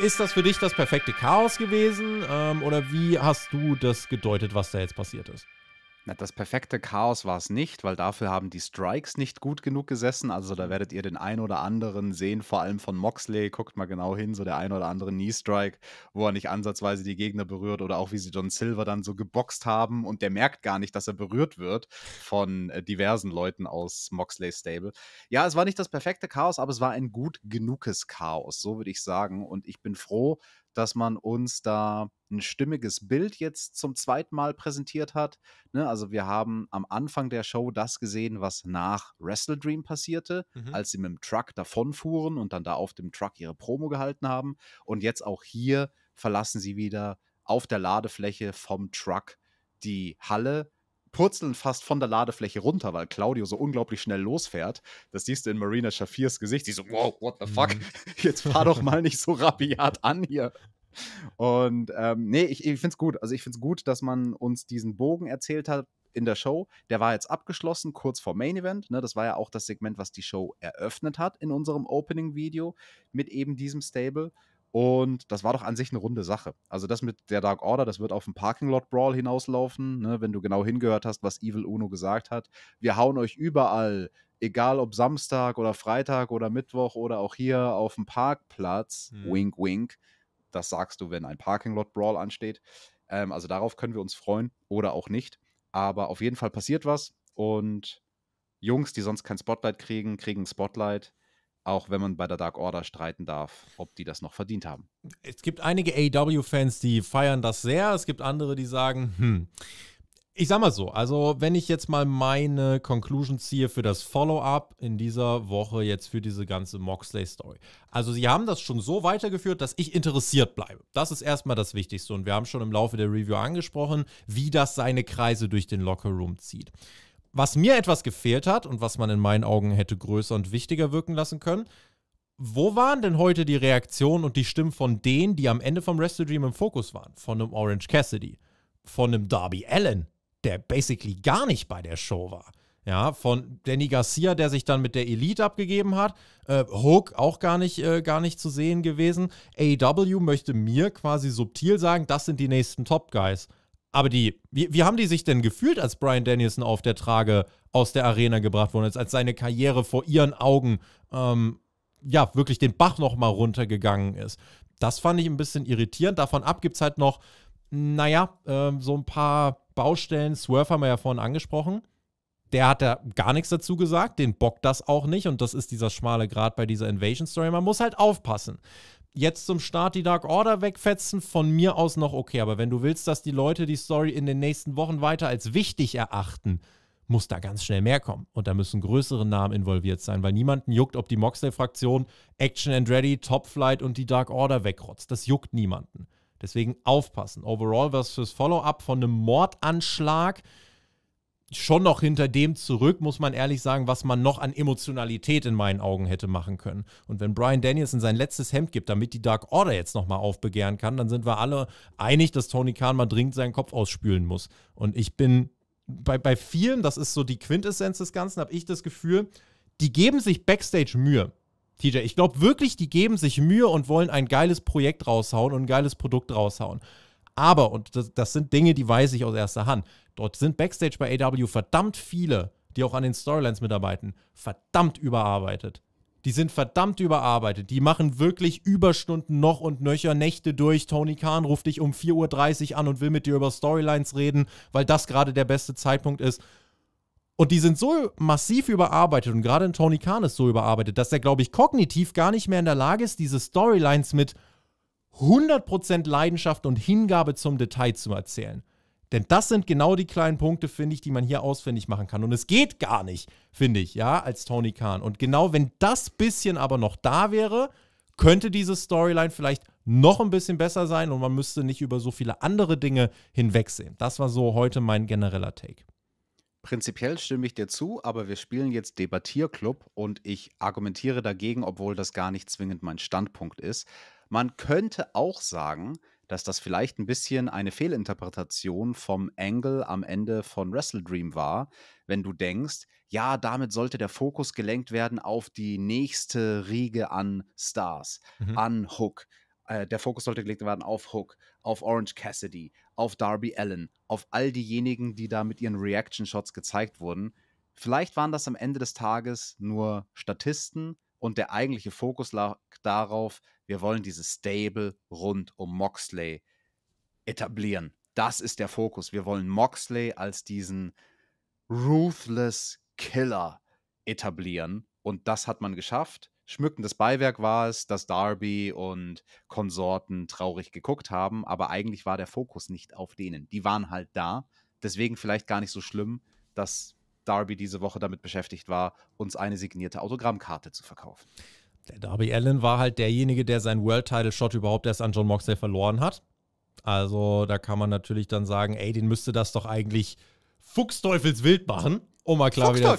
ist das für dich das perfekte Chaos gewesen? Ähm, oder wie hast du das gedeutet, was da jetzt passiert ist? Na, das perfekte Chaos war es nicht, weil dafür haben die Strikes nicht gut genug gesessen. Also da mhm. werdet ihr den einen oder anderen sehen, vor allem von Moxley. Guckt mal genau hin, so der ein oder andere Knee-Strike, wo er nicht ansatzweise die Gegner berührt oder auch wie sie John Silver dann so geboxt haben und der merkt gar nicht, dass er berührt wird von äh, diversen Leuten aus Moxley Stable. Ja, es war nicht das perfekte Chaos, aber es war ein gut genuges Chaos, so würde ich sagen. Und ich bin froh, dass man uns da ein stimmiges Bild jetzt zum zweiten Mal präsentiert hat. Ne, also wir haben am Anfang der Show das gesehen, was nach Wrestle Dream passierte, mhm. als sie mit dem Truck davonfuhren und dann da auf dem Truck ihre Promo gehalten haben. Und jetzt auch hier verlassen sie wieder auf der Ladefläche vom Truck die Halle purzeln fast von der Ladefläche runter, weil Claudio so unglaublich schnell losfährt. Das siehst du in Marina Shafirs Gesicht. Die so, wow, what the fuck? Jetzt fahr doch mal nicht so rabiat an hier. Und ähm, nee, ich, ich finde es gut. Also ich finde es gut, dass man uns diesen Bogen erzählt hat in der Show. Der war jetzt abgeschlossen, kurz vor Main Event. Ne? Das war ja auch das Segment, was die Show eröffnet hat in unserem Opening-Video mit eben diesem Stable. Und das war doch an sich eine runde Sache. Also das mit der Dark Order, das wird auf den Parking Lot Brawl hinauslaufen, ne? wenn du genau hingehört hast, was Evil Uno gesagt hat. Wir hauen euch überall, egal ob Samstag oder Freitag oder Mittwoch oder auch hier auf dem Parkplatz, mhm. wink, wink, das sagst du, wenn ein Parking Lot Brawl ansteht. Ähm, also darauf können wir uns freuen oder auch nicht. Aber auf jeden Fall passiert was und Jungs, die sonst kein Spotlight kriegen, kriegen Spotlight auch wenn man bei der Dark Order streiten darf, ob die das noch verdient haben. Es gibt einige AEW-Fans, die feiern das sehr. Es gibt andere, die sagen, hm, ich sag mal so, also wenn ich jetzt mal meine Conclusion ziehe für das Follow-up in dieser Woche jetzt für diese ganze Moxley-Story. Also sie haben das schon so weitergeführt, dass ich interessiert bleibe. Das ist erstmal das Wichtigste und wir haben schon im Laufe der Review angesprochen, wie das seine Kreise durch den Lockerroom zieht was mir etwas gefehlt hat und was man in meinen Augen hätte größer und wichtiger wirken lassen können, wo waren denn heute die Reaktionen und die Stimmen von denen, die am Ende vom Rest of Dream im Fokus waren? Von einem Orange Cassidy, von einem Darby Allen, der basically gar nicht bei der Show war. Ja, von Danny Garcia, der sich dann mit der Elite abgegeben hat. Äh, Hook auch gar nicht, äh, gar nicht zu sehen gewesen. AEW möchte mir quasi subtil sagen, das sind die nächsten Top Guys. Aber die, wie, wie haben die sich denn gefühlt, als Brian Danielson auf der Trage aus der Arena gebracht worden ist, als seine Karriere vor ihren Augen ähm, ja wirklich den Bach nochmal runtergegangen ist? Das fand ich ein bisschen irritierend. Davon ab gibt es halt noch, naja, äh, so ein paar Baustellen. Swerve haben wir ja vorhin angesprochen. Der hat da gar nichts dazu gesagt, den bockt das auch nicht und das ist dieser schmale Grad bei dieser Invasion Story. Man muss halt aufpassen jetzt zum Start die Dark Order wegfetzen, von mir aus noch okay. Aber wenn du willst, dass die Leute die Story in den nächsten Wochen weiter als wichtig erachten, muss da ganz schnell mehr kommen. Und da müssen größere Namen involviert sein, weil niemanden juckt, ob die Moxley-Fraktion Action and Ready, Top Flight und die Dark Order wegrotzt. Das juckt niemanden. Deswegen aufpassen. Overall was fürs Follow-up von einem Mordanschlag schon noch hinter dem zurück, muss man ehrlich sagen, was man noch an Emotionalität in meinen Augen hätte machen können. Und wenn Brian Danielson sein letztes Hemd gibt, damit die Dark Order jetzt nochmal aufbegehren kann, dann sind wir alle einig, dass Tony Khan mal dringend seinen Kopf ausspülen muss. Und ich bin bei, bei vielen, das ist so die Quintessenz des Ganzen, habe ich das Gefühl, die geben sich Backstage Mühe. TJ, ich glaube wirklich, die geben sich Mühe und wollen ein geiles Projekt raushauen und ein geiles Produkt raushauen. Aber, und das, das sind Dinge, die weiß ich aus erster Hand, dort sind Backstage bei AW verdammt viele, die auch an den Storylines mitarbeiten, verdammt überarbeitet. Die sind verdammt überarbeitet. Die machen wirklich Überstunden noch und nöcher Nächte durch. Tony Khan ruft dich um 4.30 Uhr an und will mit dir über Storylines reden, weil das gerade der beste Zeitpunkt ist. Und die sind so massiv überarbeitet und gerade in Tony Khan ist so überarbeitet, dass er, glaube ich, kognitiv gar nicht mehr in der Lage ist, diese Storylines mit 100% Leidenschaft und Hingabe zum Detail zu erzählen. Denn das sind genau die kleinen Punkte, finde ich, die man hier ausfindig machen kann. Und es geht gar nicht, finde ich, ja, als Tony Khan. Und genau wenn das bisschen aber noch da wäre, könnte diese Storyline vielleicht noch ein bisschen besser sein und man müsste nicht über so viele andere Dinge hinwegsehen. Das war so heute mein genereller Take. Prinzipiell stimme ich dir zu, aber wir spielen jetzt Debattierclub und ich argumentiere dagegen, obwohl das gar nicht zwingend mein Standpunkt ist. Man könnte auch sagen, dass das vielleicht ein bisschen eine Fehlinterpretation vom Angle am Ende von Wrestle Dream war, wenn du denkst, ja, damit sollte der Fokus gelenkt werden auf die nächste Riege an Stars, mhm. an Hook. Äh, der Fokus sollte gelegt werden auf Hook, auf Orange Cassidy, auf Darby Allen, auf all diejenigen, die da mit ihren Reaction-Shots gezeigt wurden. Vielleicht waren das am Ende des Tages nur Statisten, und der eigentliche Fokus lag darauf, wir wollen dieses Stable rund um Moxley etablieren. Das ist der Fokus. Wir wollen Moxley als diesen Ruthless Killer etablieren. Und das hat man geschafft. Schmückendes Beiwerk war es, dass Darby und Konsorten traurig geguckt haben, aber eigentlich war der Fokus nicht auf denen. Die waren halt da. Deswegen vielleicht gar nicht so schlimm, dass Darby diese Woche damit beschäftigt war, uns eine signierte Autogrammkarte zu verkaufen. Der Darby Allen war halt derjenige, der seinen World Title Shot überhaupt erst an John Moxley verloren hat. Also da kann man natürlich dann sagen, ey, den müsste das doch eigentlich Fuchsteufelswild machen. Um mal, klar wieder,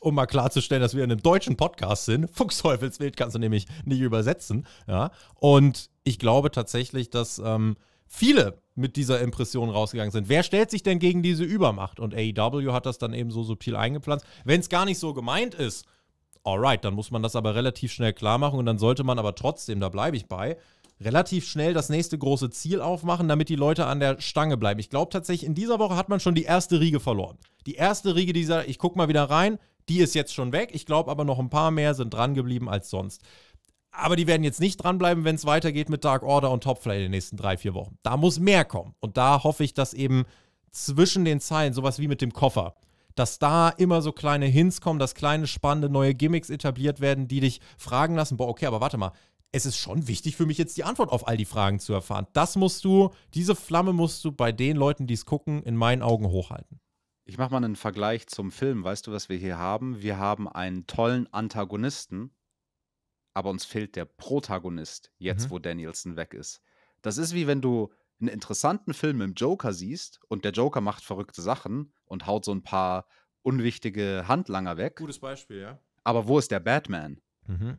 um mal klarzustellen, dass wir in einem deutschen Podcast sind. Fuchsteufelswild kannst du nämlich nicht übersetzen. Ja? Und ich glaube tatsächlich, dass ähm, viele mit dieser Impression rausgegangen sind. Wer stellt sich denn gegen diese Übermacht? Und AEW hat das dann eben so subtil eingepflanzt. Wenn es gar nicht so gemeint ist, alright, dann muss man das aber relativ schnell klar machen und dann sollte man aber trotzdem, da bleibe ich bei, relativ schnell das nächste große Ziel aufmachen, damit die Leute an der Stange bleiben. Ich glaube tatsächlich, in dieser Woche hat man schon die erste Riege verloren. Die erste Riege dieser, ich gucke mal wieder rein, die ist jetzt schon weg. Ich glaube aber noch ein paar mehr sind dran geblieben als sonst. Aber die werden jetzt nicht dranbleiben, wenn es weitergeht mit Dark Order und Topflay in den nächsten drei, vier Wochen. Da muss mehr kommen. Und da hoffe ich, dass eben zwischen den Zeilen, sowas wie mit dem Koffer, dass da immer so kleine Hints kommen, dass kleine spannende neue Gimmicks etabliert werden, die dich fragen lassen, boah, okay, aber warte mal, es ist schon wichtig für mich jetzt die Antwort auf all die Fragen zu erfahren. Das musst du, diese Flamme musst du bei den Leuten, die es gucken, in meinen Augen hochhalten. Ich mache mal einen Vergleich zum Film. Weißt du, was wir hier haben? Wir haben einen tollen Antagonisten, aber uns fehlt der Protagonist, jetzt mhm. wo Danielson weg ist. Das ist wie wenn du einen interessanten Film im Joker siehst und der Joker macht verrückte Sachen und haut so ein paar unwichtige Handlanger weg. Gutes Beispiel, ja. Aber wo ist der Batman? Mhm.